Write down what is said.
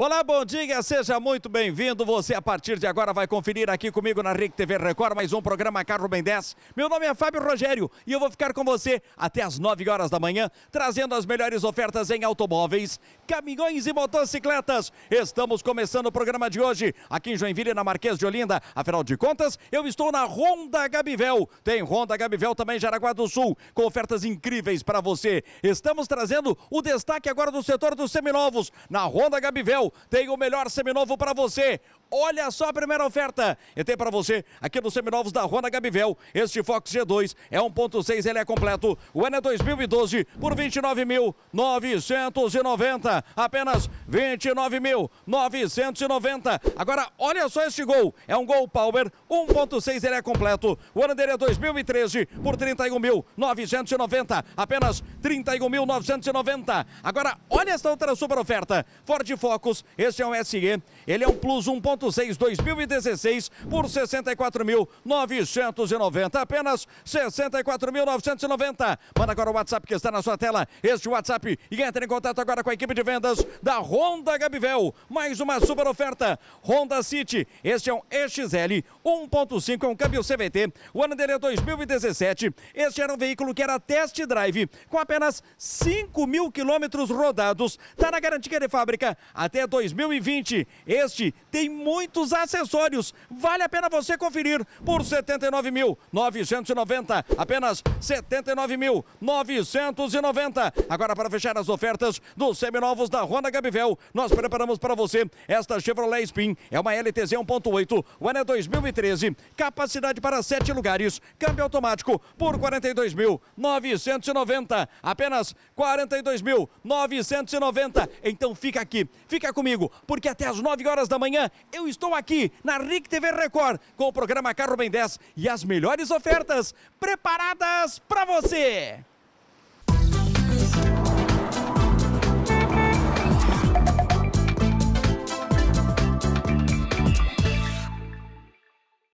Olá, bom dia, seja muito bem-vindo. Você a partir de agora vai conferir aqui comigo na RIC TV Record mais um programa Carro Bem 10. Meu nome é Fábio Rogério e eu vou ficar com você até as 9 horas da manhã, trazendo as melhores ofertas em automóveis, caminhões e motocicletas. Estamos começando o programa de hoje aqui em Joinville, na Marquês de Olinda. Afinal de contas, eu estou na Honda Gabivel. Tem Honda Gabivel também em Jaraguá do Sul, com ofertas incríveis para você. Estamos trazendo o destaque agora do setor dos seminovos na Honda Gabivel. Tem o melhor seminovo para você. Olha só a primeira oferta. Eu tenho para você aqui nos seminovos da Rona Gabivel. Este Fox G2 é 1.6, ele é completo. O ano é 2012 por 29.990. Apenas 29.990. Agora, olha só este gol. É um gol Power 1.6, ele é completo. O ano dele é 2013 por 31.990. Apenas 31.990. Agora, olha esta outra super oferta. Ford Focus, este é um SE. Ele é um Plus 1.0. 1.6 2016 por 64.990. Apenas 64.990. Manda agora o WhatsApp que está na sua tela. Este WhatsApp e entre em contato agora com a equipe de vendas da Honda Gabivel. Mais uma super oferta. Honda City. Este é um EXL 1.5, é um câmbio CVT. O ano dele é 2017. Este era um veículo que era test drive com apenas 5 mil quilômetros rodados. Está na garantia de fábrica até 2020. Este tem muitos acessórios. Vale a pena você conferir por 79.990, apenas 79.990. Agora para fechar as ofertas dos seminovos da Honda Gabivel, nós preparamos para você esta Chevrolet Spin, é uma LTZ 1.8, o ano é 2013, capacidade para sete lugares, câmbio automático por 42.990, apenas 42.990. Então fica aqui, fica comigo, porque até as 9 horas da manhã eu estou aqui na RIC TV Record com o programa Carro Bem 10 e as melhores ofertas preparadas para você.